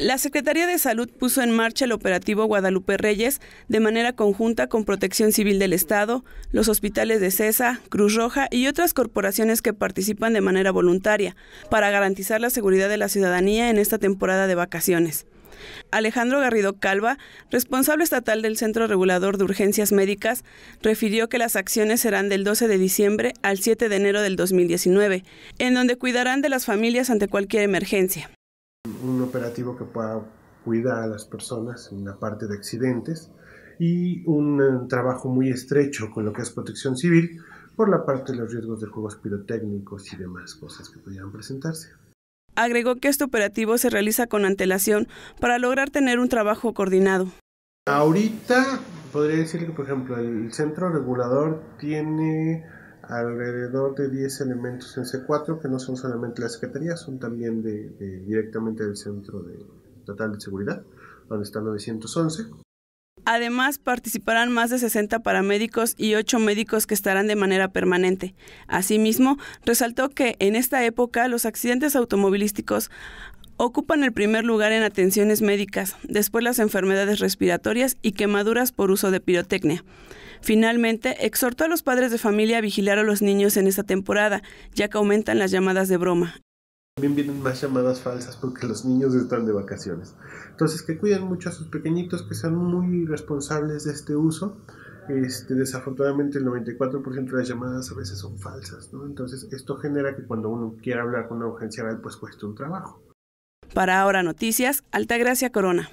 La Secretaría de Salud puso en marcha el operativo Guadalupe Reyes de manera conjunta con Protección Civil del Estado, los hospitales de CESA, Cruz Roja y otras corporaciones que participan de manera voluntaria para garantizar la seguridad de la ciudadanía en esta temporada de vacaciones. Alejandro Garrido Calva, responsable estatal del Centro Regulador de Urgencias Médicas, refirió que las acciones serán del 12 de diciembre al 7 de enero del 2019, en donde cuidarán de las familias ante cualquier emergencia un operativo que pueda cuidar a las personas en la parte de accidentes y un eh, trabajo muy estrecho con lo que es protección civil por la parte de los riesgos de juegos pirotécnicos y demás cosas que pudieran presentarse. Agregó que este operativo se realiza con antelación para lograr tener un trabajo coordinado. Ahorita podría decir que, por ejemplo, el centro regulador tiene alrededor de 10 elementos en C4 que no son solamente la Secretaría, son también de, directamente del Centro de, Total de Seguridad, donde está 911. Además, participarán más de 60 paramédicos y 8 médicos que estarán de manera permanente. Asimismo, resaltó que en esta época los accidentes automovilísticos Ocupan el primer lugar en atenciones médicas, después las enfermedades respiratorias y quemaduras por uso de pirotecnia. Finalmente, exhortó a los padres de familia a vigilar a los niños en esta temporada, ya que aumentan las llamadas de broma. También vienen más llamadas falsas porque los niños están de vacaciones. Entonces, que cuiden mucho a sus pequeñitos, que sean muy responsables de este uso. Este, desafortunadamente el 94% de las llamadas a veces son falsas, Entonces esto genera que cuando uno quiera hablar con una urgencia real, pues cuesta un trabajo. Para Ahora Noticias, Altagracia Corona.